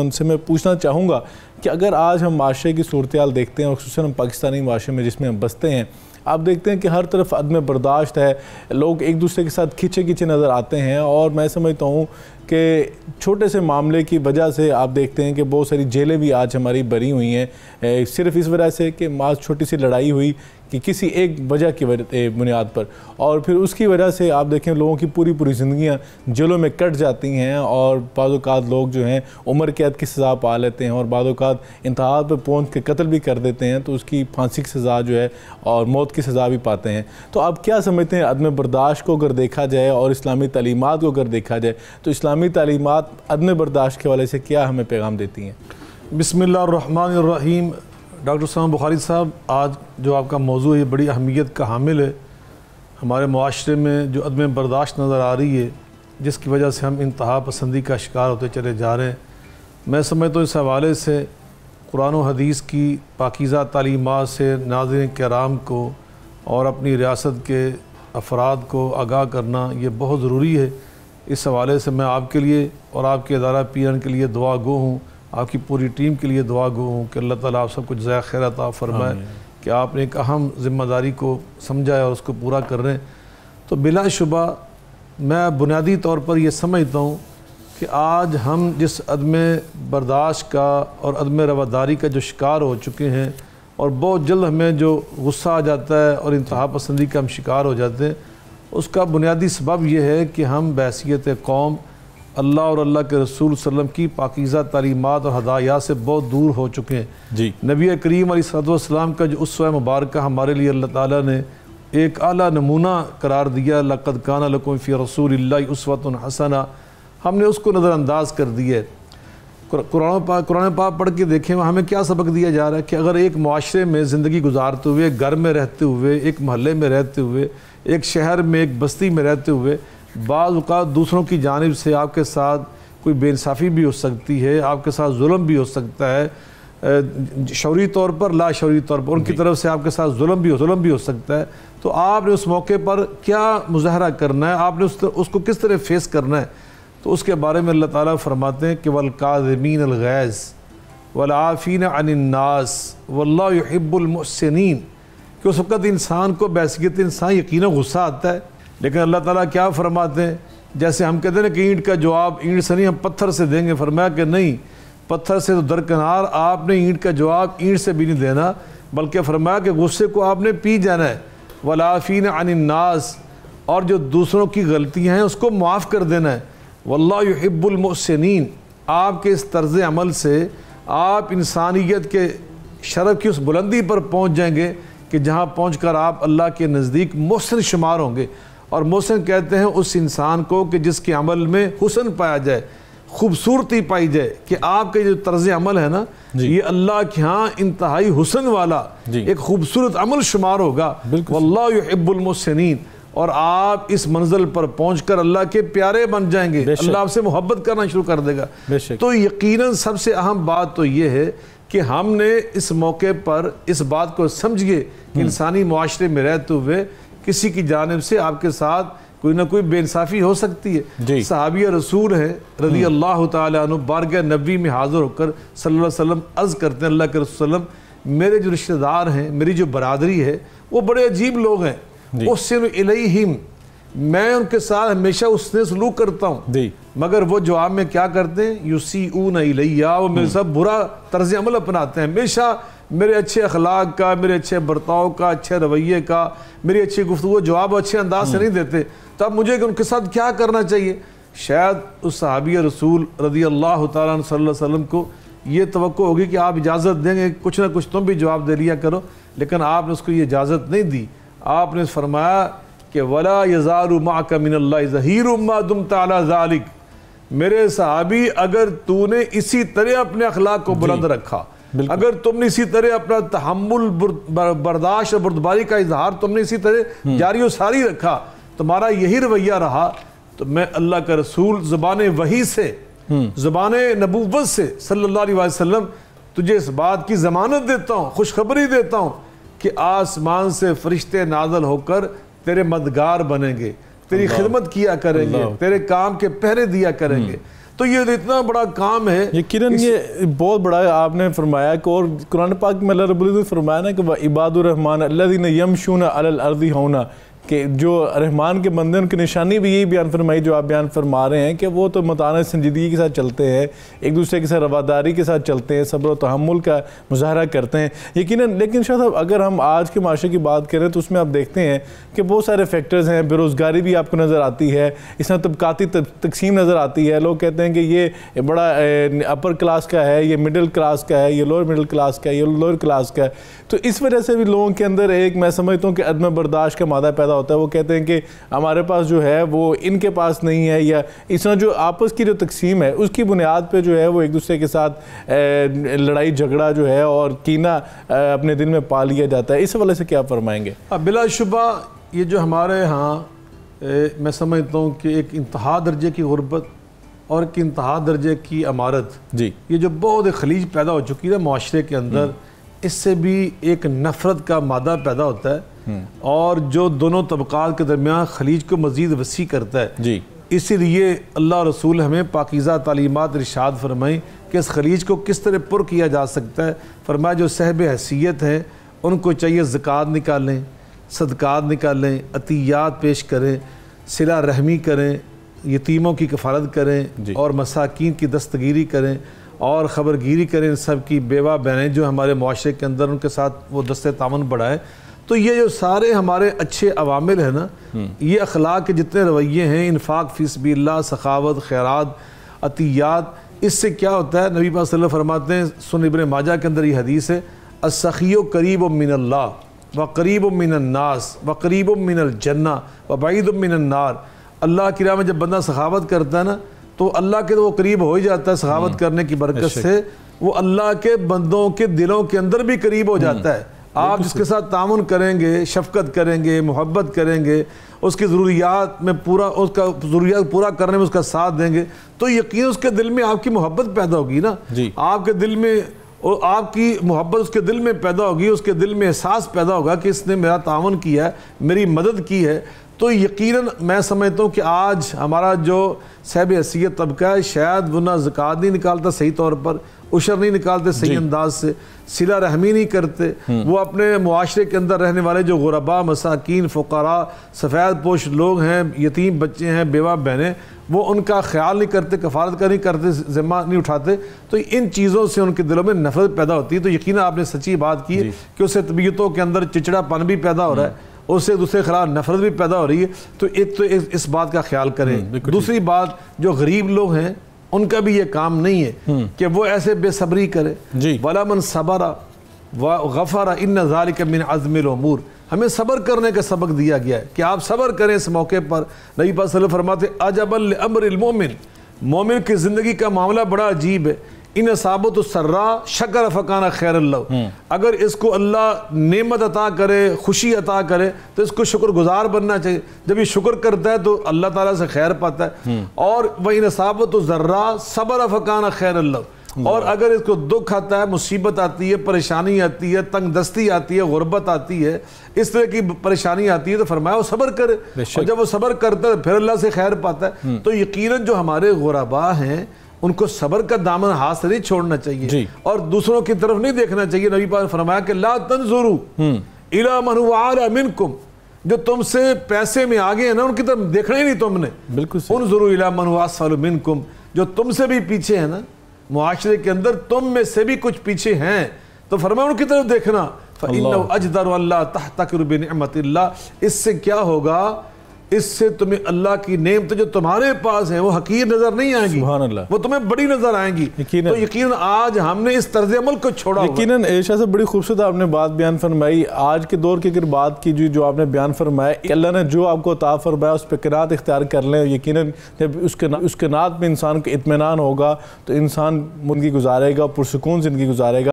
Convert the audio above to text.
उनसे मैं पूछना चाहूँगा कि अगर आज हम माशरे की सूरत देखते हैं और खूस हम पाकिस्तानी माशरे में जिसमें हम बसते हैं आप देखते हैं कि हर तरफ अदम बर्दाश्त है लोग एक दूसरे के साथ खींचे खींचे नज़र आते हैं और मैं समझता हूँ कि छोटे से मामले की वजह से आप देखते हैं कि बहुत सारी जेलें भी आज हमारी भरी हुई हैं सिर्फ इस वजह से कि माज छोटी सी लड़ाई हुई कि किसी एक वजह की बुनियाद पर और फिर उसकी वजह से आप देखें लोगों की पूरी पूरी ज़िंदियाँ जेलों में कट जाती हैं और बाद लोग जो हैं उम्र कैद की सज़ा पा लेते हैं और बाद इंतहा पर पहुँच के कत्ल भी कर देते हैं तो उसकी फांसी की सज़ा जो है और मौत की सज़ा भी पाते हैं तो आप क्या समझते हैं अदम बर्दाश्त को अगर देखा जाए और इस्लामी तलीमत को अगर देखा जाए तो इस्लामी तलीमत अदम बर्दाश्त के वाले से क्या हमें पैगाम देती हैं बसमिल्लर डॉक्टर सलमान बुखारी साहब आज जो आपका मौजू है बड़ी अहमियत का हामिल है हमारे माशरे में जो अदम बर्दाश्त नज़र आ रही है जिसकी वजह से हम इंतहा पसंदी का शिकार होते चले जा रहे हैं मैं समझता तो हूँ इस हवाले से कुरान हदीस की पाकिज़ा तलीमत से नाजर कराम को और अपनी रियासत के अफराद को आगाह करना ये बहुत ज़रूरी है इस हवाले से मैं आपके लिए और आपके अदारा पीरन के लिए दुआ गो हूँ आपकी पूरी टीम के लिए दुआ गो हूँ कि अल्लाह ताला आप सब कुछ ज़ाय खैर अता फरमाए कि आपने एक अहम जिम्मेदारी को समझा है और उसको पूरा कर रहे हैं तो बिलाशुबा मैं बुनियादी तौर पर यह समझता हूँ कि आज हम जिस अदम बर्दाश्त का और अदम रवादारी का जो शिकार हो चुके हैं और बहुत जल्द हमें जो गुस्सा आ जाता है और इंतहा पसंदी का हम शिकार हो जाते हैं उसका बुनियादी सबब यह है कि हम बहसीत कौम अल्लाह और अल्लाह के रसूल वसम की पाकिज़ा तलीमत और हदायात से बहुत दूर हो चुके हैं जी नबी करीम सलाम का जो उस मुबारक हमारे लिए अल्लाह ताली ने एक अली नमूना करार दिया लक़द कान लकोफ़ी रसूल उसवत हसना हमने उसको नज़रअंदाज कर दिया कुरान पा कुरान पाक पढ़ के देखें हमें क्या सबक दिया जा रहा है कि अगर एक माशरे में ज़िंदगी गुजारते हुए घर में रहते हुए एक महल में रहते हुए एक शहर में एक बस्ती में रहते हुए बाज़ात दूसरों की जानब से आपके साथ कोई बेानसाफ़ी भी हो सकती है आपके साथ जुल्म भी हो सकता है शौरी तौर पर ला शौरी तौर पर उनकी तरफ से आपके साथ जुल्म भी हो जुल्म भी हो सकता है तो आपने उस मौके पर क्या मुजाहरा करना है आपने उस तर, उसको किस तरह फेस करना है तो उसके बारे में अल्लाह ताला फरमाते हैं कि वलकाजमीन अलगैज़ वलाफ़ीन अनन्नास वल्लाब्बुलमसिन कि उस वक़्त इंसान को बैसकीत इंसान यकीन गुस्सा आता है लेकिन अल्लाह ताला क्या फरमाते हैं जैसे हम कहते हैं ना कि ईंट का जवाब ईंट से नहीं हम पत्थर से देंगे फरमाया कि नहीं पत्थर से तो दरकनार आपने ईंट का जवाब ईंट से भी नहीं देना बल्कि फरमाया कि गुस्से को आपने पी जाना है वलाफ़ीन अनन्नास और जो दूसरों की गलतियाँ हैं उसको माफ़ कर देना है वल्लाब्बुलमसिन आपके इस तर्ज अमल से आप इंसानियत के शरफ की उस बुलंदी पर पहुँच जाएंगे कि जहाँ पहुँच कर आप अल्लाह के नज़दीक मुसन शुमार होंगे और मोहसिन कहते हैं उस इंसान को कि जिसके अमल में हुसन पाया जाए खूबसूरती पाई जाए कि आपके जो तर्ज अमल है ना ये अल्लाह के यहाँ इंतहाई हुसन वाला एक खूबसूरत अमल शुमार होगा वल्लाबुलमसिन और आप इस मंजिल पर पहुँच कर अल्लाह के प्यारे बन जाएंगे अल्लाह आपसे मोहब्बत करना शुरू कर देगा तो यकीन सबसे अहम बात तो ये है कि हमने इस मौके पर इस बात को समझिए हम्म। इंसानी माशरे में रहते हुए किसी की जानब से आपके साथ कोई ना कोई बेइंसाफ़ी हो सकती है सहाबी रसूल है रजी अल्लाह तु बारग नबी में हाज़िर होकर सल्लम अर्ज़ करते हैं अल्लाह के रसोलम मेरे जो रिश्तेदार हैं मेरी जो बरदरी है वो बड़े अजीब लोग हैं उससे हिम मैं उनके साथ हमेशा उसने सलूक करता हूँ मगर वो जवाब में क्या करते हैं यू सी ऊ नहीं लिया वो मेरे सब बुरा तर्ज अमल अपनाते हैं हमेशा मेरे अच्छे अखलाक का मेरे अच्छे बर्ताव का अच्छे रवैये का मेरी अच्छी गुफ्तु जवाब अच्छे अंदाज से हम्म। नहीं देते तो अब मुझे उनके साथ क्या करना चाहिए शायद उस सहाबी रसूल रदी अल्लाह तसल्म को ये तो होगी कि आप इजाज़त देंगे कुछ ना कुछ तुम भी जवाब दे लिया करो लेकिन आपने उसको ये इजाज़त नहीं दी आपने फरमाया कि वला यज़ार मा कमिन ज़हीर उम्मा तुम तालिक मेरे सहाबी अगर तूने इसी तरह अपने अखलाक को बुलंद रखा अगर तुमने इसी तरह अपना तहमुल बर्दाश्त और बुरदबारी का इजहार तुमने इसी तरह हम्म। जारी सारी रखा तुम्हारा यही रवैया रहा तो मैं अल्लाह का रसूल जुबान वही से हम्म। जुबान नबूबत से सल्ला तुझे इस बात की जमानत देता हूँ खुशखबरी देता हूँ कि आसमान से फरिश्ते नाजल होकर तेरे मदगार बनेंगे तेरी खिदमत किया करेंगे तेरे काम के पहरे दिया करेंगे हम्म। तो ये तो इतना बड़ा काम है ये किरण ये बहुत बड़ा है आपने फरमाया कि और कुरान पाक में अल्लाह रबुल फरमाया ना कि इबादुररहमान अल्लादीन यमशून अल अर्दी होना कि जो रहमान के बंदे उनकी निशानी भी यही बयान फरमाई जो आप बयान फरमा रहे हैं कि वो तो मतान संजीदगी के साथ चलते हैं एक दूसरे के साथ रवादारी के साथ चलते हैं सब्र तहमुल का मुजाहरा करते हैं यकीन लेकिन शायद अगर हम आज के माशरे की बात करें तो उसमें आप देखते हैं कि बहुत सारे फैक्टर्स हैं बेरोज़गारी भी आपको नज़र आती है इसमें तबकती तकसीम नज़र आती है लोग कहते हैं कि ये बड़ा अपर क्लास का है ये मिडिल क्लास का है ये लोअर मिडिल क्लास का है ये लोअर क्लास का है तो इस वजह से भी लोगों के अंदर एक मैं समझता हूँ कि अदम बर्दाश्त का मादा पैदा ज़्यादा होता है वो कहते हैं कि हमारे पास जो है वो इनके पास नहीं है या इस तरह जो आपस की जो तकसीम है उसकी बुनियाद पर जो है वो एक दूसरे के साथ लड़ाई झगड़ा जो है और कीना अपने दिल में पा लिया जाता है इस हवाले से क्या फरमाएंगे अब हाँ, बिलाशुबा ये जो हमारे यहाँ मैं समझता हूँ कि एक इंतहा दर्जे की गुर्बत और एक इंतहा दर्जे की अमारत जी ये जो बहुत एक खलीज पैदा हो चुकी है माशरे के अंदर हम्म। इससे भी एक नफ़रत का मादा पैदा होता है और जो दोनों तबकात के दरमियान खलीज को मज़ीद वसी करता है जी इसीलिए अल्लाह रसूल हमें पाकिज़ा तलीमत इरशाद फरमाई कि इस खलीज को किस तरह पुर किया जा सकता है फरमाया जो सहब हैसीत हैं उनको चाहिए ज़क़़त निकालें सदक़ात निकालें अतियात पेश करें सिला रहमी करें यतीमों की कफालत करें और मसाकिन की दस्तगीरी करें और ख़बरगिरी करें इन सब की बेवा बहनें जो हमारे माशरे के अंदर उनके साथ वो दस्ते तावन बढ़ाए तो ये जो सारे हमारे अच्छे अवामिल हैं ना हम्म। ये अखलाक के जितने रवैये हैं इनफाक फ़ीसबील्ला सखावत खैरात अतियात इससे क्या होता है नबी पा फरमाते हैं सुन इबन माजा के अंदर ये हदीस है असखियो करीब मिनल्ला व करीब मिनन्नास व करीब मिनलजन्ना व बाईद मिनन्नार अल्लाह की राह में जब बंदा सखावत करता है ना तो अल्लाह के तो वो करीब हो ही जाता है सखावत हम्म। करने की बरकत से वो अल्लाह के बंदों के दिलों के अंदर भी करीब हो हम्म। जाता है आप जिसके साथ तान करेंगे शफकत करेंगे मोहब्बत करेंगे उसकी ज़रूरियात में पूरा उसका ज़रूरियात पूरा करने में उसका साथ देंगे तो यकीन उसके दिल में आपकी मोहब्बत पैदा होगी ना आपके दिल में और आपकी मोहब्बत उसके दिल में पैदा होगी उसके दिल में एहसास पैदा होगा कि इसने मेरा ताउन किया है मेरी मदद की है तो यकीनन मैं समझता हूँ कि आज हमारा जो सहब हैसीत तबका है शायद वना ज़क़़ात नहीं निकालता सही तौर पर उशर नहीं निकालते सही अंदाज से सिला रहमी नहीं करते हम्म। वो अपने मुआरे के अंदर रहने वाले जो गुरबा मसाकिन फ़ुकरा सफ़ेद पोश लोग हैं यतीम बच्चे हैं बेवा बहनें वो उनका ख्याल नहीं करते कफालत का नहीं करते ज़िम्मा नहीं उठाते तो इन चीज़ों से उनके दिलों में नफरत पैदा होती है तो यकीन आपने सच्ची बात की कि उससे तबीयतों के अंदर चिचड़ापन भी पैदा हो रहा है उससे दूसरे खिलाफ नफरत भी पैदा हो रही है तो एक तो इस बात का ख्याल करें हम्म, दूसरी बात जो गरीब लोग हैं उनका भी ये काम नहीं है हम्म। कि वो ऐसे बेसब्री करें वाला मन सबरा व गफ़ारा इन के मिन अज़मिल अमूर हमें सबर करने का सबक दिया गया है कि आप सबर करें इस मौके पर नई पास फरमाते अजबल अमर मोमिन मोमिन की ज़िंदगी का मामला बड़ा अजीब है इन साबत सर्रा शकर फ़काना खैर हम्म। अगर इसको अल्लाह नेमत अता करे खुशी अता करे तो इसको गुजार बनना चाहिए जब ये शुक्र करता है तो अल्लाह ताला से खैर पाता है हम्म। और वह इन साबत जर्रा सबर फ़काना खैर हम्म। और अगर इसको दुख आता है मुसीबत आती है परेशानी आती है तंग दस्ती आती है गुर्बत आती है इस तरह की परेशानी आती है तो फरमाया वो सबर करे और जब वो सबर करता है तो फिर अल्लाह से खैर पाता है तो यकीनन जो हमारे गुराबा हैं उनको सबर का दामन हाथ से नहीं छोड़ना चाहिए और दूसरों की तरफ नहीं देखना चाहिए नबी पा ने फरमाया कि ला तंजुरु हम्म। इला मनुआमिन कुम जो तुमसे पैसे में आगे है ना उनकी तरफ देखना ही नहीं तुमने बिल्कुल उन जरूर इला मनुआसमिन कुम जो तुमसे भी पीछे है ना मुआरे के अंदर तुम में से भी कुछ पीछे हैं तो फरमा उनकी तरफ देखना अजदर अल्लाह तहतकरबिन इससे क्या होगा इससे तुम्हें अल्लाह की नेमत जो तुम्हारे पास है वो हकीर नजर नहीं आएगी वो तुम्हें बड़ी नजर आएंगी यकीन तो यकीन आज हमने इस तर्ज अमल को छोड़ा यकीन ऐशा से बड़ी खूबसूरत आपने बात बयान फरमाई आज के दौर की अगर बात की जो जो आपने बयान फरमाया अल्लाह ने जो आपको ताफ़ फरमाया उस पर किरात इख्तियार कर लें यकीन जब उसके ना, उसके नात में इंसान को इतमान होगा तो इंसान मुनगी गुजारेगा पुरसकून ज़िंदगी गुजारेगा